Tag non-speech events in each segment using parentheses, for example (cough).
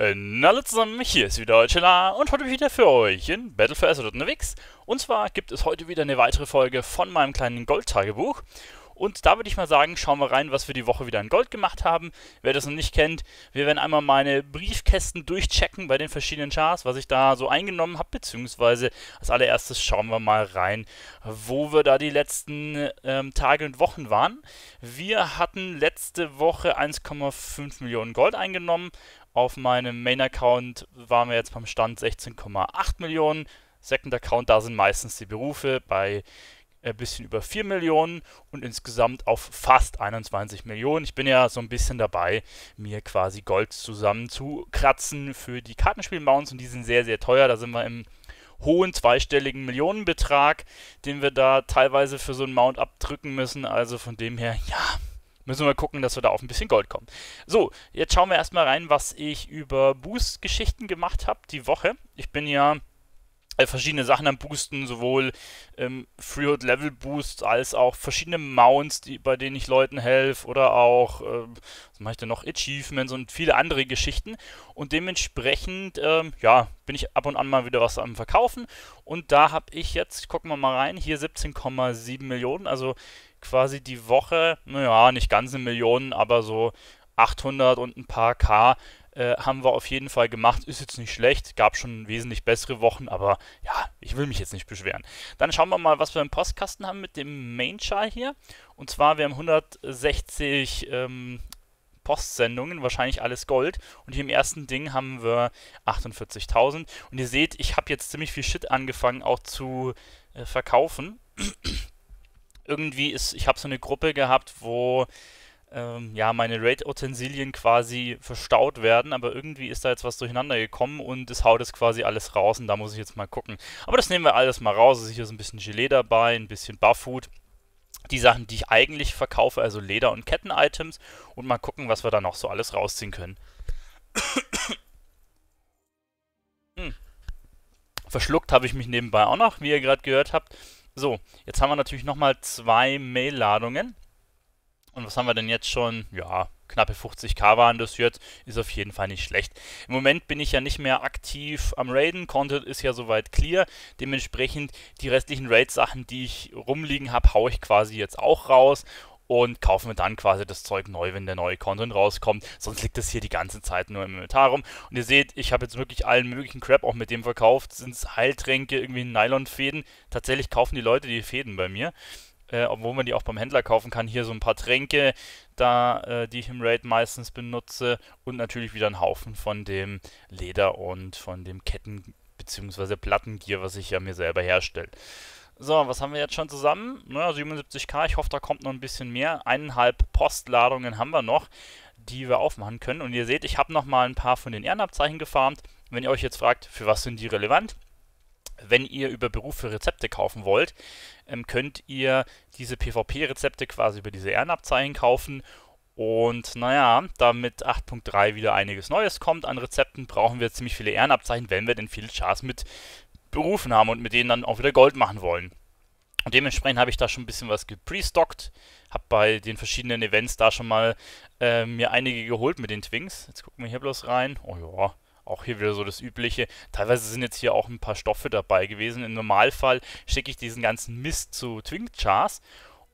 Hallo äh, zusammen, hier ist wieder Chilla und heute wieder für euch in Battle for Azeroth unterwegs. Und zwar gibt es heute wieder eine weitere Folge von meinem kleinen Gold-Tagebuch. Und da würde ich mal sagen, schauen wir rein, was wir die Woche wieder in Gold gemacht haben. Wer das noch nicht kennt, wir werden einmal meine Briefkästen durchchecken bei den verschiedenen Chars, was ich da so eingenommen habe, beziehungsweise als allererstes schauen wir mal rein, wo wir da die letzten ähm, Tage und Wochen waren. Wir hatten letzte Woche 1,5 Millionen Gold eingenommen auf meinem Main-Account waren wir jetzt beim Stand 16,8 Millionen. Second-Account, da sind meistens die Berufe bei ein äh, bisschen über 4 Millionen und insgesamt auf fast 21 Millionen. Ich bin ja so ein bisschen dabei, mir quasi Gold zusammenzukratzen für die Kartenspiel-Mounts und die sind sehr, sehr teuer. Da sind wir im hohen zweistelligen Millionenbetrag, den wir da teilweise für so einen Mount abdrücken müssen. Also von dem her, ja, müssen wir mal gucken, dass wir da auf ein bisschen Gold kommen. So, jetzt schauen wir erstmal rein, was ich über Boost-Geschichten gemacht habe die Woche. Ich bin ja äh, verschiedene Sachen am Boosten, sowohl ähm, Freehold Level Boosts als auch verschiedene Mounts, die, bei denen ich Leuten helfe oder auch, ähm, was mache ich denn noch, Achievements und viele andere Geschichten. Und dementsprechend, ähm, ja, bin ich ab und an mal wieder was am Verkaufen. Und da habe ich jetzt, gucken wir mal rein, hier 17,7 Millionen, also quasi die Woche, naja, nicht ganz eine Million, aber so 800 und ein paar K äh, haben wir auf jeden Fall gemacht. Ist jetzt nicht schlecht, gab schon wesentlich bessere Wochen, aber ja, ich will mich jetzt nicht beschweren. Dann schauen wir mal, was wir im Postkasten haben mit dem Main-Char hier. Und zwar, wir haben 160 ähm, Postsendungen, wahrscheinlich alles Gold. Und hier im ersten Ding haben wir 48.000. Und ihr seht, ich habe jetzt ziemlich viel Shit angefangen auch zu äh, verkaufen irgendwie ist, ich habe so eine Gruppe gehabt, wo ähm, ja meine Raid-Utensilien quasi verstaut werden, aber irgendwie ist da jetzt was durcheinander gekommen und es haut jetzt quasi alles raus und da muss ich jetzt mal gucken. Aber das nehmen wir alles mal raus. Also hier so ein bisschen Gelee dabei, ein bisschen Barfood. Die Sachen, die ich eigentlich verkaufe, also Leder- und Ketten-Items und mal gucken, was wir da noch so alles rausziehen können. hm. Verschluckt habe ich mich nebenbei auch noch, wie ihr gerade gehört habt. So, jetzt haben wir natürlich nochmal zwei Mail-Ladungen. Und was haben wir denn jetzt schon? Ja, knappe 50k waren das jetzt. Ist auf jeden Fall nicht schlecht. Im Moment bin ich ja nicht mehr aktiv am Raiden. Content ist ja soweit clear. Dementsprechend die restlichen Raid-Sachen, die ich rumliegen habe, haue ich quasi jetzt auch raus und kaufen wir dann quasi das Zeug neu, wenn der neue Content rauskommt. Sonst liegt das hier die ganze Zeit nur im Inventar rum. Und ihr seht, ich habe jetzt wirklich allen möglichen Crap auch mit dem verkauft. Sind es Heiltränke, irgendwie Nylonfäden. Tatsächlich kaufen die Leute die Fäden bei mir. Äh, obwohl man die auch beim Händler kaufen kann. Hier so ein paar Tränke, da, äh, die ich im Raid meistens benutze. Und natürlich wieder einen Haufen von dem Leder und von dem Ketten- bzw. Plattengier, was ich ja mir selber herstelle. So, was haben wir jetzt schon zusammen? Naja, 77k, ich hoffe, da kommt noch ein bisschen mehr. Eineinhalb Postladungen haben wir noch, die wir aufmachen können. Und ihr seht, ich habe nochmal ein paar von den Ehrenabzeichen gefarmt. Wenn ihr euch jetzt fragt, für was sind die relevant? Wenn ihr über Berufe Rezepte kaufen wollt, ähm, könnt ihr diese PvP-Rezepte quasi über diese Ehrenabzeichen kaufen und naja, damit 8.3 wieder einiges Neues kommt an Rezepten, brauchen wir ziemlich viele Ehrenabzeichen, wenn wir denn viele Chars mit berufen haben und mit denen dann auch wieder Gold machen wollen. Und dementsprechend habe ich da schon ein bisschen was gepre-stockt, habe bei den verschiedenen Events da schon mal äh, mir einige geholt mit den Twings. Jetzt gucken wir hier bloß rein. Oh ja, auch hier wieder so das Übliche. Teilweise sind jetzt hier auch ein paar Stoffe dabei gewesen. Im Normalfall schicke ich diesen ganzen Mist zu Twink-Chars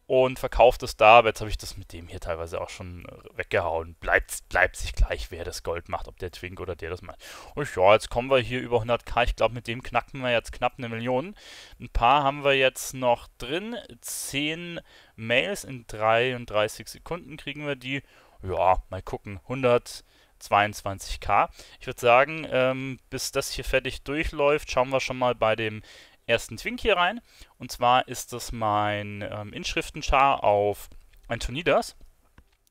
und verkauft es da. Aber jetzt habe ich das mit dem hier teilweise auch schon äh, weggehauen. Bleibt, bleibt sich gleich, wer das Gold macht, ob der Twink oder der das macht. Und ja, jetzt kommen wir hier über 100k. Ich glaube, mit dem knacken wir jetzt knapp eine Million. Ein paar haben wir jetzt noch drin. 10 Mails in 33 Sekunden kriegen wir die. Ja, mal gucken. 100. 22k. Ich würde sagen, ähm, bis das hier fertig durchläuft, schauen wir schon mal bei dem ersten Twink hier rein. Und zwar ist das mein ähm, Inschriftenchar auf Antonidas.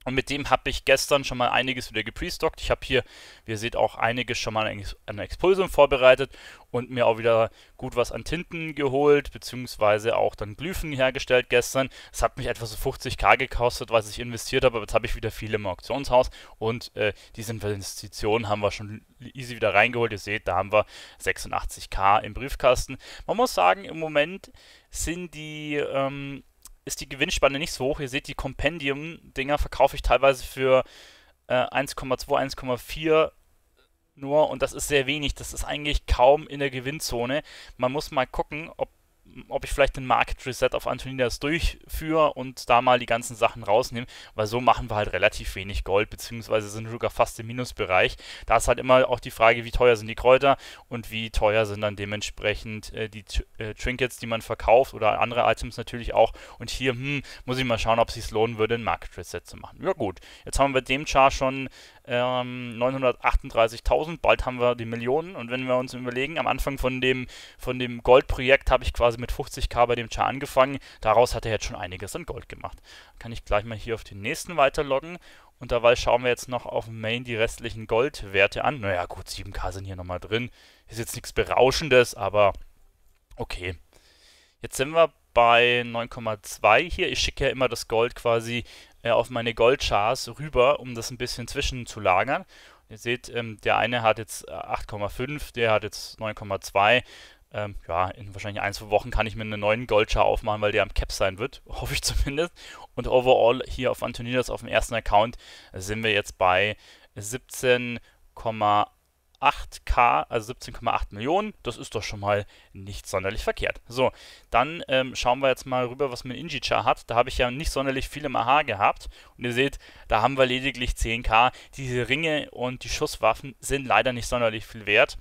Und mit dem habe ich gestern schon mal einiges wieder gepre-stockt. Ich habe hier, wie ihr seht, auch einiges schon mal an Expulsion vorbereitet und mir auch wieder gut was an Tinten geholt, beziehungsweise auch dann Glyphen hergestellt gestern. Es hat mich etwa so 50k gekostet, was ich investiert habe, aber jetzt habe ich wieder viel im Auktionshaus und äh, diese Investitionen haben wir schon easy wieder reingeholt. Ihr seht, da haben wir 86k im Briefkasten. Man muss sagen, im Moment sind die... Ähm, ist die Gewinnspanne nicht so hoch. Ihr seht, die Compendium-Dinger verkaufe ich teilweise für äh, 1,2, 1,4 nur und das ist sehr wenig. Das ist eigentlich kaum in der Gewinnzone. Man muss mal gucken, ob ob ich vielleicht den Market Reset auf Antonidas durchführe und da mal die ganzen Sachen rausnehme, weil so machen wir halt relativ wenig Gold, beziehungsweise sind sogar fast im Minusbereich. Da ist halt immer auch die Frage, wie teuer sind die Kräuter und wie teuer sind dann dementsprechend äh, die äh, Trinkets, die man verkauft oder andere Items natürlich auch. Und hier hm, muss ich mal schauen, ob es sich lohnen würde, einen Market Reset zu machen. Ja gut, jetzt haben wir dem Char schon ähm, 938.000, bald haben wir die Millionen. Und wenn wir uns überlegen, am Anfang von dem, von dem Goldprojekt habe ich quasi mit 50k bei dem Char angefangen. Daraus hat er jetzt schon einiges an Gold gemacht. Kann ich gleich mal hier auf den nächsten weiterloggen. Und dabei schauen wir jetzt noch auf Main die restlichen Goldwerte an. Naja, gut, 7k sind hier nochmal drin. Ist jetzt nichts Berauschendes, aber okay. Jetzt sind wir bei 9,2 hier. Ich schicke ja immer das Gold quasi äh, auf meine Goldchars rüber, um das ein bisschen zwischenzulagern. Ihr seht, ähm, der eine hat jetzt 8,5, äh, der hat jetzt 9,2. Ähm, ja, in wahrscheinlich ein, zwei Wochen kann ich mir einen neuen Goldschar aufmachen, weil der am Cap sein wird, (laughs) hoffe ich zumindest. Und overall hier auf Antonidas auf dem ersten Account äh, sind wir jetzt bei 17,8 8K, also 17,8 Millionen. Das ist doch schon mal nicht sonderlich verkehrt. So, dann ähm, schauen wir jetzt mal rüber, was mein Injicha hat. Da habe ich ja nicht sonderlich viel im AH gehabt. Und ihr seht, da haben wir lediglich 10K. Diese Ringe und die Schusswaffen sind leider nicht sonderlich viel wert.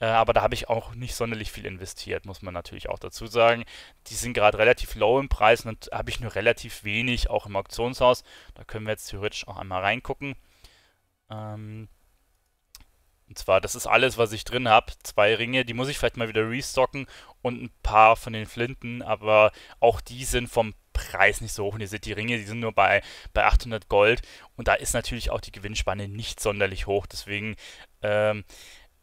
Äh, aber da habe ich auch nicht sonderlich viel investiert, muss man natürlich auch dazu sagen. Die sind gerade relativ low im Preis und habe ich nur relativ wenig, auch im Auktionshaus. Da können wir jetzt theoretisch auch einmal reingucken. Ähm, und zwar, das ist alles, was ich drin habe. Zwei Ringe, die muss ich vielleicht mal wieder restocken und ein paar von den Flinten, aber auch die sind vom Preis nicht so hoch. Und ihr seht, die Ringe, die sind nur bei, bei 800 Gold und da ist natürlich auch die Gewinnspanne nicht sonderlich hoch. Deswegen ähm,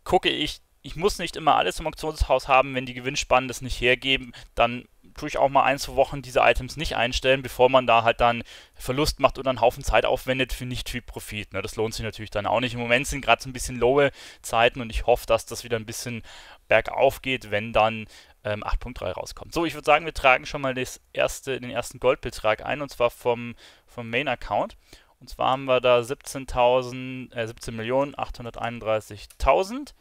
gucke ich, ich muss nicht immer alles im Auktionshaus haben, wenn die Gewinnspannen das nicht hergeben, dann tue ich auch mal ein, zwei Wochen diese Items nicht einstellen, bevor man da halt dann Verlust macht oder einen Haufen Zeit aufwendet für Nicht-Typ-Profit. Ne? Das lohnt sich natürlich dann auch nicht. Im Moment sind gerade so ein bisschen lowe Zeiten und ich hoffe, dass das wieder ein bisschen bergauf geht, wenn dann ähm, 8.3 rauskommt. So, ich würde sagen, wir tragen schon mal das erste, den ersten Goldbetrag ein und zwar vom, vom Main-Account. Und zwar haben wir da 17.000, äh, 17.831.000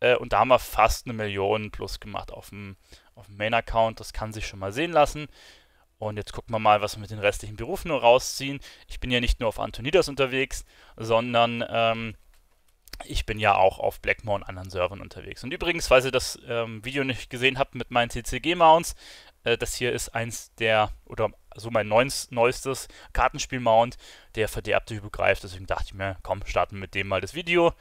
äh, und da haben wir fast eine Million plus gemacht auf dem, auf dem Main-Account, das kann sich schon mal sehen lassen. Und jetzt gucken wir mal, was wir mit den restlichen Berufen nur rausziehen. Ich bin ja nicht nur auf Antonidas unterwegs, sondern ähm, ich bin ja auch auf Blackmore und anderen Servern unterwegs. Und übrigens, falls ihr das ähm, Video nicht gesehen habt mit meinen CCG-Mounts, äh, das hier ist eins der, oder so mein neues, neuestes Kartenspiel-Mount, der verderbte Hypo greift. Deswegen dachte ich mir, komm, starten wir mit dem mal das Video.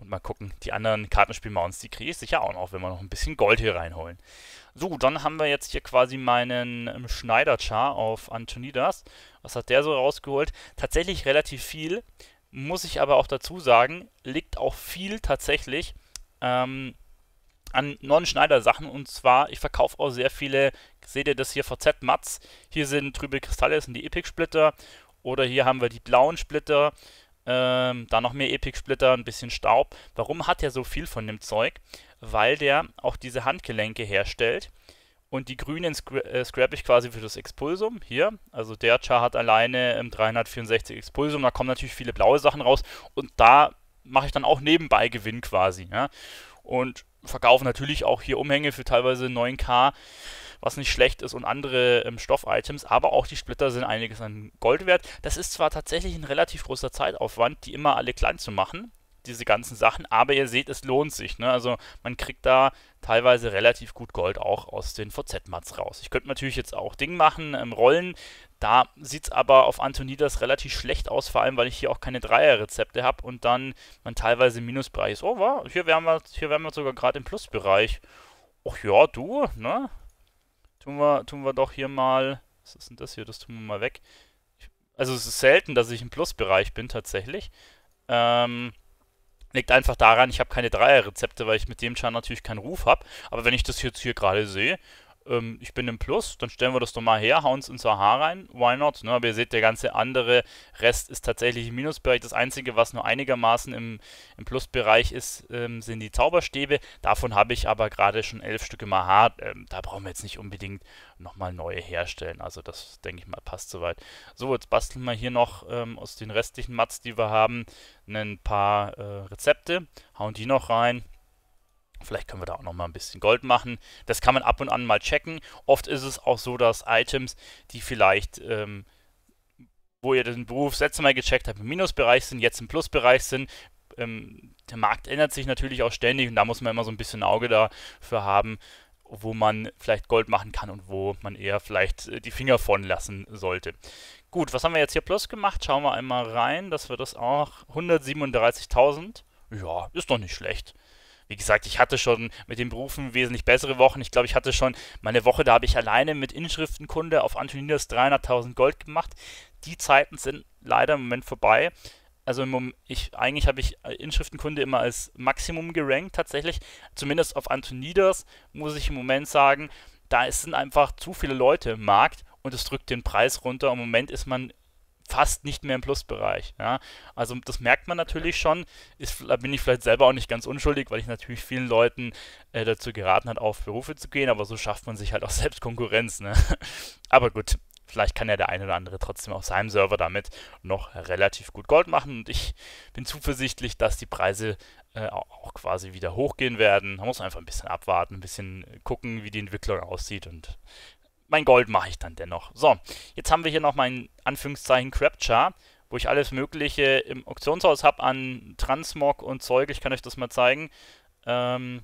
Und mal gucken, die anderen Kartenspiel-Mounts, die kriege ich sicher auch noch, wenn wir noch ein bisschen Gold hier reinholen. So, dann haben wir jetzt hier quasi meinen ähm, Schneider-Char auf Antonidas. Was hat der so rausgeholt? Tatsächlich relativ viel, muss ich aber auch dazu sagen, liegt auch viel tatsächlich ähm, an Non-Schneider-Sachen. Und zwar, ich verkaufe auch sehr viele, seht ihr das hier, VZ-Mats. Hier sind trübe Kristalle, das sind die Epic-Splitter. Oder hier haben wir die blauen Splitter ähm, da noch mehr Epic-Splitter, ein bisschen Staub. Warum hat er so viel von dem Zeug? Weil der auch diese Handgelenke herstellt. Und die grünen scra äh, scrap ich quasi für das Expulsum hier. Also der Char hat alleine ähm, 364 Expulsum. Da kommen natürlich viele blaue Sachen raus. Und da mache ich dann auch nebenbei Gewinn quasi. Ja? Und verkaufe natürlich auch hier Umhänge für teilweise 9k was nicht schlecht ist und andere ähm, Stoff-Items, aber auch die Splitter sind einiges an Gold wert. Das ist zwar tatsächlich ein relativ großer Zeitaufwand, die immer alle klein zu machen, diese ganzen Sachen, aber ihr seht, es lohnt sich. Ne? Also man kriegt da teilweise relativ gut Gold auch aus den VZ-Mats raus. Ich könnte natürlich jetzt auch Ding machen, ähm, Rollen. Da sieht es aber auf Antonidas relativ schlecht aus, vor allem weil ich hier auch keine Dreierrezepte habe und dann man teilweise im Minusbereich ist. Oh, wow, hier wären wir, hier wären wir sogar gerade im Plusbereich. Och ja, du, ne? tun wir, tun wir doch hier mal, was ist denn das hier, das tun wir mal weg. Also es ist selten, dass ich im Plusbereich bin tatsächlich. Ähm, liegt einfach daran, ich habe keine Dreierrezepte, weil ich mit dem Char natürlich keinen Ruf habe. Aber wenn ich das jetzt hier gerade sehe ähm, ich bin im Plus, dann stellen wir das doch mal her, hauen es ins AH rein, why not? Ne? Aber ihr seht, der ganze andere Rest ist tatsächlich im Minusbereich. Das Einzige, was nur einigermaßen im, im Plusbereich ist, ähm, sind die Zauberstäbe. Davon habe ich aber gerade schon elf Stück im AH. Ähm, da brauchen wir jetzt nicht unbedingt nochmal neue herstellen. Also das, denke ich mal, passt soweit. So, jetzt basteln wir hier noch ähm, aus den restlichen Mats, die wir haben, ein paar äh, Rezepte, hauen die noch rein Vielleicht können wir da auch nochmal ein bisschen Gold machen. Das kann man ab und an mal checken. Oft ist es auch so, dass Items, die vielleicht, ähm, wo ihr den Beruf das letzte Mal gecheckt habt, im Minusbereich sind, jetzt im Plusbereich sind. Ähm, der Markt ändert sich natürlich auch ständig und da muss man immer so ein bisschen Auge dafür haben, wo man vielleicht Gold machen kann und wo man eher vielleicht äh, die Finger von lassen sollte. Gut, was haben wir jetzt hier plus gemacht? Schauen wir einmal rein, dass wir das auch 137.000. Ja, ist doch nicht schlecht wie gesagt, ich hatte schon mit den Berufen wesentlich bessere Wochen. Ich glaube, ich hatte schon meine Woche, da habe ich alleine mit Inschriftenkunde auf Antonidas 300.000 Gold gemacht. Die Zeiten sind leider im Moment vorbei. Also Moment, ich, eigentlich habe ich äh, Inschriftenkunde immer als Maximum gerankt tatsächlich. Zumindest auf Antonidas muss ich im Moment sagen, da sind einfach zu viele Leute im Markt und es drückt den Preis runter. Im Moment ist man fast nicht mehr im Plusbereich. Ja? Also das merkt man natürlich schon. Ist, bin ich vielleicht selber auch nicht ganz unschuldig, weil ich natürlich vielen Leuten äh, dazu geraten habe, auf Berufe zu gehen, aber so schafft man sich halt auch (laughs) selbst Konkurrenz. Ne? Aber gut, vielleicht kann ja der eine oder andere trotzdem auf seinem Server damit noch relativ gut Gold machen und ich bin zuversichtlich, dass die Preise äh, auch quasi wieder hochgehen werden. Man muss einfach ein bisschen abwarten, ein bisschen gucken, wie die Entwicklung aussieht und mein Gold mache ich dann dennoch. So, jetzt haben wir hier noch meinen Anführungszeichen Crapture, wo ich alles Mögliche im Auktionshaus habe an Transmog und Zeug. Ich kann euch das mal zeigen. Ähm,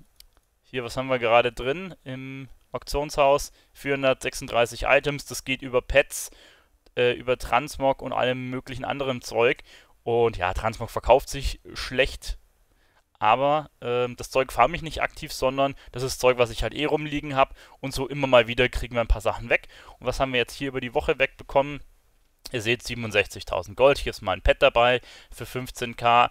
hier, was haben wir gerade drin im Auktionshaus? 436 Items. Das geht über Pets, äh, über Transmog und allem möglichen anderen Zeug. Und ja, Transmog verkauft sich schlecht. Aber ähm, das Zeug farme ich nicht aktiv, sondern das ist Zeug, was ich halt eh rumliegen habe. Und so immer mal wieder kriegen wir ein paar Sachen weg. Und was haben wir jetzt hier über die Woche wegbekommen? Ihr seht 67.000 Gold. Hier ist mal ein Pet dabei für 15k.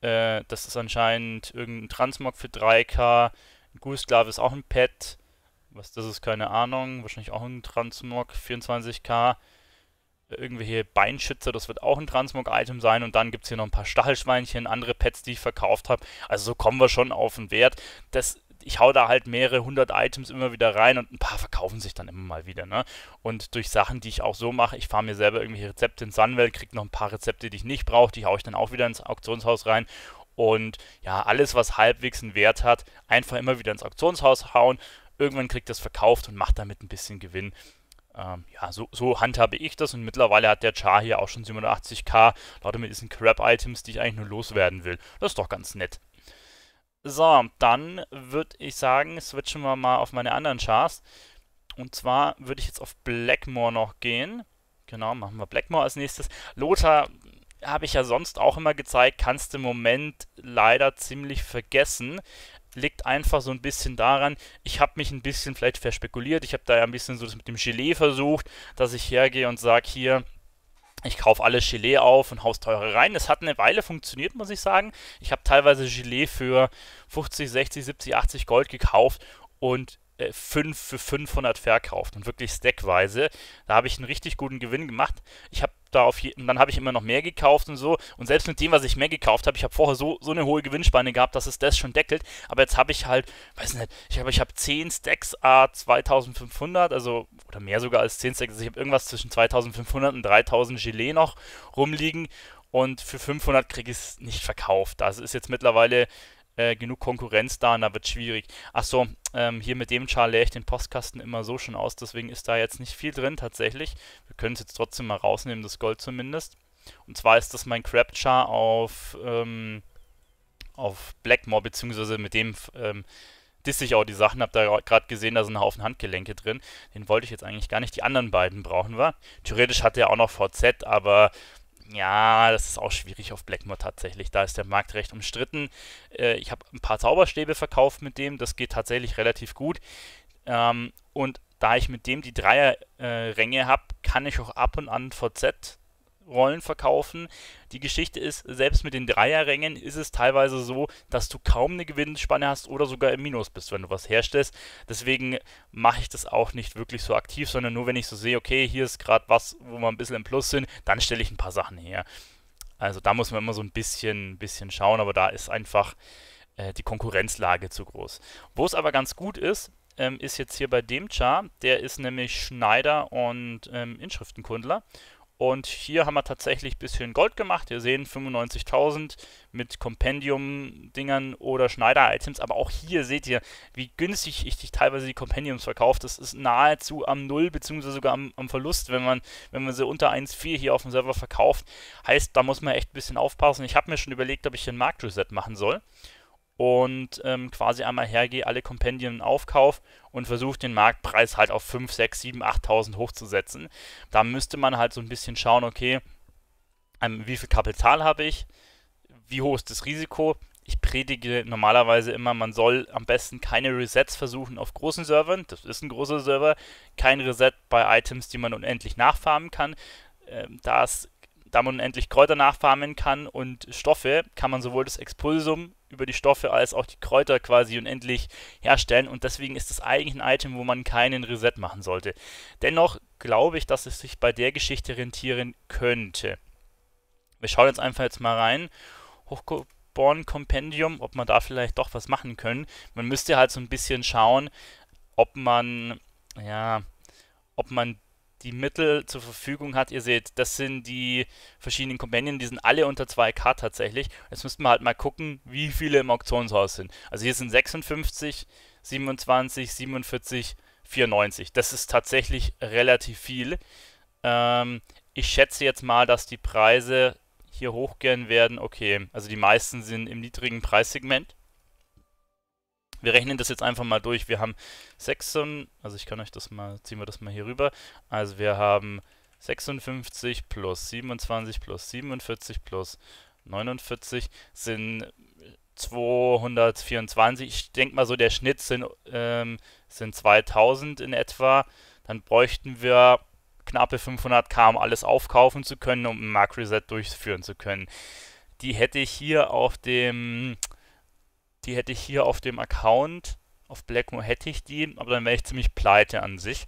Äh, das ist anscheinend irgendein Transmog für 3k. Ein Gusklave ist auch ein Pet. Was das ist, keine Ahnung. Wahrscheinlich auch ein Transmog, 24k. Irgendwelche Beinschützer, das wird auch ein Transmog-Item sein. Und dann gibt es hier noch ein paar Stachelschweinchen, andere Pets, die ich verkauft habe. Also so kommen wir schon auf den Wert. Das ich hau da halt mehrere hundert Items immer wieder rein und ein paar verkaufen sich dann immer mal wieder. Ne? Und durch Sachen, die ich auch so mache, ich fahre mir selber irgendwelche Rezepte in Sunwell, kriege noch ein paar Rezepte, die ich nicht brauche, die haue ich dann auch wieder ins Auktionshaus rein. Und ja, alles, was halbwegs einen Wert hat, einfach immer wieder ins Auktionshaus hauen. Irgendwann kriegt das verkauft und macht damit ein bisschen Gewinn ähm, ja, so, so handhabe ich das und mittlerweile hat der Char hier auch schon 780 k lauter mit diesen Crap-Items, die ich eigentlich nur loswerden will. Das ist doch ganz nett. So, dann würde ich sagen, switchen wir mal auf meine anderen Chars. Und zwar würde ich jetzt auf Blackmore noch gehen. Genau, machen wir Blackmore als nächstes. Lothar habe ich ja sonst auch immer gezeigt, kannst im Moment leider ziemlich vergessen. Liegt einfach so ein bisschen daran, ich habe mich ein bisschen vielleicht verspekuliert. Ich habe da ja ein bisschen so das mit dem Gelee versucht, dass ich hergehe und sage hier, ich kaufe alles Gelee auf und haus teure rein. Das hat eine Weile funktioniert, muss ich sagen. Ich habe teilweise Gelee für 50, 60, 70, 80 Gold gekauft und 5 äh, für 500 verkauft und wirklich stackweise. Da habe ich einen richtig guten Gewinn gemacht. Ich habe da auf je, dann habe ich immer noch mehr gekauft und so. Und selbst mit dem, was ich mehr gekauft habe, ich habe vorher so, so eine hohe Gewinnspanne gehabt, dass es das schon deckelt. Aber jetzt habe ich halt, weiß nicht, ich habe ich hab 10 Stacks A2500, also oder mehr sogar als 10 Stacks. Also ich habe irgendwas zwischen 2500 und 3000 Gelee noch rumliegen. Und für 500 kriege ich es nicht verkauft. Das ist jetzt mittlerweile äh, genug Konkurrenz da und da wird schwierig. Achso, ähm, hier mit dem Char leere ich den Postkasten immer so schon aus, deswegen ist da jetzt nicht viel drin tatsächlich. Wir können es jetzt trotzdem mal rausnehmen, das Gold zumindest. Und zwar ist das mein Crab Char auf, ähm, auf Blackmore, beziehungsweise mit dem ähm, disse ich auch die Sachen, hab da gerade gesehen, da sind ein Haufen Handgelenke drin. Den wollte ich jetzt eigentlich gar nicht, die anderen beiden brauchen wir. Theoretisch hat er auch noch VZ, aber ja, das ist auch schwierig auf Blackmore tatsächlich. Da ist der Markt recht umstritten. Äh, ich habe ein paar Zauberstäbe verkauft mit dem. Das geht tatsächlich relativ gut. Ähm, und da ich mit dem die Dreierränge äh, habe, kann ich auch ab und an VZ Rollen verkaufen. Die Geschichte ist, selbst mit den Dreierrängen ist es teilweise so, dass du kaum eine Gewinnspanne hast oder sogar im Minus bist, wenn du was herstellst. Deswegen mache ich das auch nicht wirklich so aktiv, sondern nur wenn ich so sehe, okay, hier ist gerade was, wo wir ein bisschen im Plus sind, dann stelle ich ein paar Sachen her. Also da muss man immer so ein bisschen, bisschen schauen, aber da ist einfach äh, die Konkurrenzlage zu groß. Wo es aber ganz gut ist, ähm, ist jetzt hier bei dem Char. Der ist nämlich Schneider und ähm, Inschriftenkundler. Und hier haben wir tatsächlich ein bisschen Gold gemacht. Ihr seht 95.000 mit Compendium-Dingern oder Schneider-Items. Aber auch hier seht ihr, wie günstig ich dich teilweise die Compendiums verkaufe. Das ist nahezu am Null, beziehungsweise sogar am, am Verlust, wenn man, wenn man sie unter 1,4 hier auf dem Server verkauft. Heißt, da muss man echt ein bisschen aufpassen. Ich habe mir schon überlegt, ob ich hier ein Marktreset machen soll und ähm, quasi einmal hergehe, alle Compendium aufkauf und versucht den Marktpreis halt auf 5, 6, 7, 8.000 hochzusetzen. Da müsste man halt so ein bisschen schauen, okay, ähm, wie viel Kapital habe ich, wie hoch ist das Risiko. Ich predige normalerweise immer, man soll am besten keine Resets versuchen auf großen Servern. Das ist ein großer Server. Kein Reset bei Items, die man unendlich nachfarmen kann. Ähm, das da man endlich Kräuter nachfarmen kann und Stoffe, kann man sowohl das Expulsum über die Stoffe als auch die Kräuter quasi unendlich herstellen und deswegen ist das eigentlich ein Item, wo man keinen Reset machen sollte. Dennoch glaube ich, dass es sich bei der Geschichte rentieren könnte. Wir schauen jetzt einfach jetzt mal rein. Hochborn Kompendium, ob man da vielleicht doch was machen können. Man müsste halt so ein bisschen schauen, ob man, ja, ob man die Mittel zur Verfügung hat. Ihr seht, das sind die verschiedenen Companion, die sind alle unter 2K tatsächlich. Jetzt müssten wir halt mal gucken, wie viele im Auktionshaus sind. Also hier sind 56, 27, 47, 94. Das ist tatsächlich relativ viel. Ähm, ich schätze jetzt mal, dass die Preise hier hochgehen werden. Okay, also die meisten sind im niedrigen Preissegment. Wir rechnen das jetzt einfach mal durch. Wir haben 6, also ich kann euch das mal, ziehen wir das mal hier rüber. Also wir haben 56 plus 27 plus 47 plus 49 sind 224. Ich denke mal so, der Schnitt sind, ähm, sind 2000 in etwa. Dann bräuchten wir knappe 500 K, um alles aufkaufen zu können, um ein Mark Reset durchführen zu können. Die hätte ich hier auf dem die hätte ich hier auf dem Account, auf Blackmore hätte ich die, aber dann wäre ich ziemlich pleite an sich.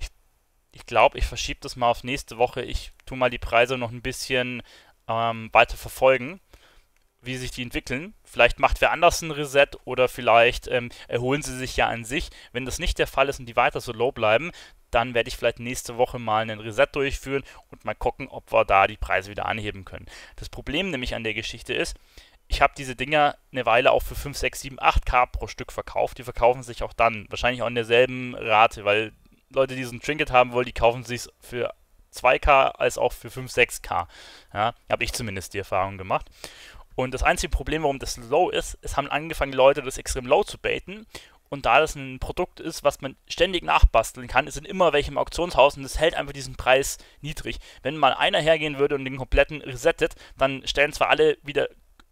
Ich glaube, ich, glaub, ich verschiebe das mal auf nächste Woche. Ich tue mal die Preise noch ein bisschen ähm, weiter verfolgen, wie sich die entwickeln. Vielleicht macht wer anders ein Reset oder vielleicht ähm, erholen sie sich ja an sich. Wenn das nicht der Fall ist und die weiter so low bleiben, dann werde ich vielleicht nächste Woche mal einen Reset durchführen und mal gucken, ob wir da die Preise wieder anheben können. Das Problem nämlich an der Geschichte ist, ich habe diese Dinger eine Weile auch für 5, 6, 7, 8k pro Stück verkauft. Die verkaufen sich auch dann. Wahrscheinlich auch in derselben Rate, weil Leute, die so ein Trinket haben wollen, die kaufen sich für 2k als auch für 5, 6k. Ja, habe ich zumindest die Erfahrung gemacht. Und das einzige Problem, warum das low ist, es haben angefangen, Leute das extrem low zu baiten. Und da das ein Produkt ist, was man ständig nachbasteln kann, es sind immer welche im Auktionshaus und es hält einfach diesen Preis niedrig. Wenn mal einer hergehen würde und den kompletten resettet, dann stellen zwar alle wieder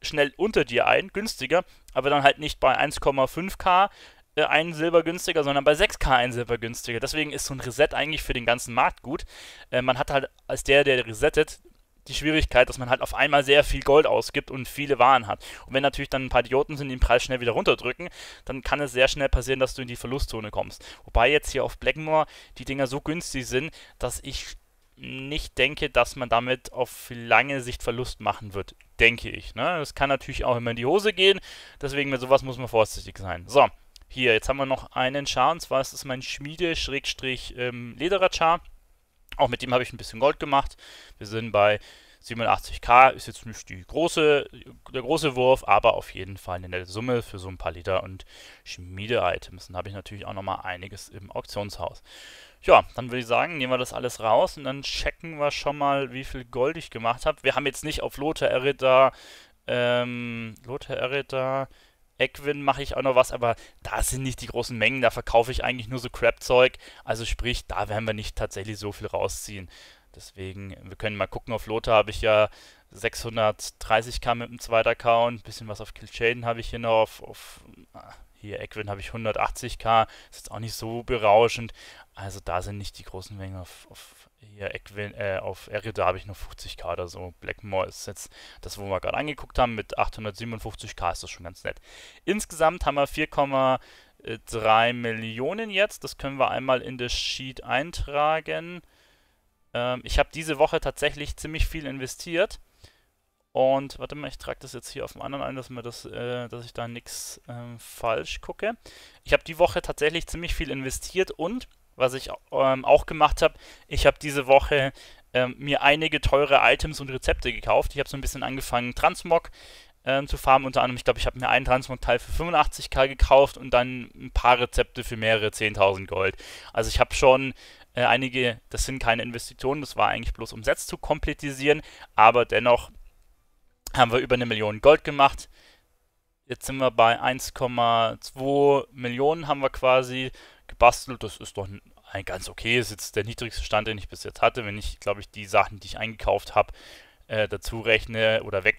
schnell unter dir ein, günstiger, aber dann halt nicht bei 1,5k äh, ein Silber günstiger, sondern bei 6k ein Silber günstiger. Deswegen ist so ein Reset eigentlich für den ganzen Markt gut. Äh, man hat halt als der, der resettet, die Schwierigkeit, dass man halt auf einmal sehr viel Gold ausgibt und viele Waren hat. Und wenn natürlich dann ein paar Idioten sind, die den Preis schnell wieder runterdrücken, dann kann es sehr schnell passieren, dass du in die Verlustzone kommst. Wobei jetzt hier auf Blackmore die Dinger so günstig sind, dass ich nicht denke, dass man damit auf lange Sicht Verlust machen wird. Denke ich. Ne? Das kann natürlich auch immer in die Hose gehen. Deswegen mit sowas muss man vorsichtig sein. So, hier, jetzt haben wir noch einen Char. Und zwar ist das mein Schmiede-Lederer-Char. Ähm, auch mit dem habe ich ein bisschen Gold gemacht. Wir sind bei 87k ist jetzt nicht die große, der große Wurf, aber auf jeden Fall eine nette Summe für so ein paar Liter und Schmiede-Items. Dann habe ich natürlich auch nochmal einiges im Auktionshaus. Ja, dann würde ich sagen, nehmen wir das alles raus und dann checken wir schon mal, wie viel Gold ich gemacht habe. Wir haben jetzt nicht auf Lothar Erritter, ähm, Lothar Erritter, Equin mache ich auch noch was, aber da sind nicht die großen Mengen, da verkaufe ich eigentlich nur so Crap-Zeug. Also sprich, da werden wir nicht tatsächlich so viel rausziehen. Deswegen, wir können mal gucken, auf Lothar habe ich ja 630k mit dem zweiten Account, bisschen was auf Killshaden habe ich hier noch, auf, auf ah, hier Equin habe ich 180k, ist jetzt auch nicht so berauschend, also da sind nicht die großen Mengen auf, auf hier Equin, äh, auf Erida habe ich nur 50k oder so, Blackmore ist jetzt das, wo wir gerade angeguckt haben, mit 857k ist das schon ganz nett. Insgesamt haben wir 4,3 Millionen jetzt, das können wir einmal in das Sheet eintragen, ähm, ich habe diese Woche tatsächlich ziemlich viel investiert. Und warte mal, ich trage das jetzt hier auf dem anderen ein, dass, mir das, äh, dass ich da nichts ähm, falsch gucke. Ich habe die Woche tatsächlich ziemlich viel investiert und was ich ähm, auch gemacht habe, ich habe diese Woche ähm, mir einige teure Items und Rezepte gekauft. Ich habe so ein bisschen angefangen, Transmog äh, zu farmen. Unter anderem, ich glaube, ich habe mir einen transmog für 85k gekauft und dann ein paar Rezepte für mehrere 10.000 Gold. Also ich habe schon äh, einige, das sind keine Investitionen, das war eigentlich bloß um Sets zu komplettisieren, aber dennoch haben wir über eine Million Gold gemacht. Jetzt sind wir bei 1,2 Millionen haben wir quasi gebastelt. Das ist doch ein ganz okay, ist jetzt der niedrigste Stand, den ich bis jetzt hatte. Wenn ich, glaube ich, die Sachen, die ich eingekauft habe, äh, dazu rechne oder weg,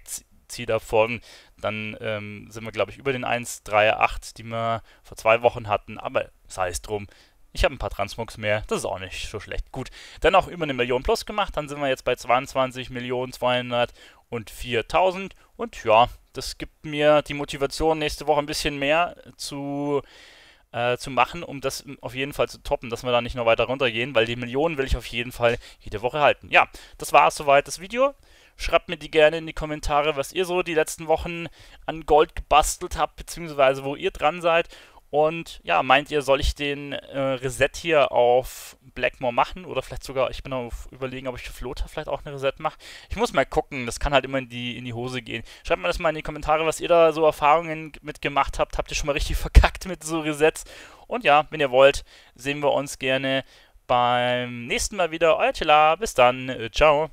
ziehe davon, dann ähm, sind wir, glaube ich, über den 1, 3, 8, die wir vor zwei Wochen hatten. Aber sei es drum. Ich habe ein paar Transmugs mehr, das ist auch nicht so schlecht. Gut, dann auch über eine Million plus gemacht, dann sind wir jetzt bei 22.204.000. und ja, das gibt mir die Motivation, nächste Woche ein bisschen mehr zu, äh, zu machen, um das auf jeden Fall zu toppen, dass wir da nicht noch weiter runtergehen, weil die Millionen will ich auf jeden Fall jede Woche halten. Ja, das war es soweit, das Video. Schreibt mir die gerne in die Kommentare, was ihr so die letzten Wochen an Gold gebastelt habt, beziehungsweise wo ihr dran seid. Und ja, meint ihr, soll ich den äh, Reset hier auf Blackmore machen? Oder vielleicht sogar, ich bin auf überlegen, ob ich für Flota vielleicht auch eine Reset mache. Ich muss mal gucken, das kann halt immer in die, in die Hose gehen. Schreibt mir das mal in die Kommentare, was ihr da so Erfahrungen mit gemacht habt. Habt ihr schon mal richtig (laughs) verkackt mit so Resets? Und ja, wenn ihr wollt, sehen wir uns gerne beim nächsten Mal wieder. Euer Tila, bis dann, äh, ciao.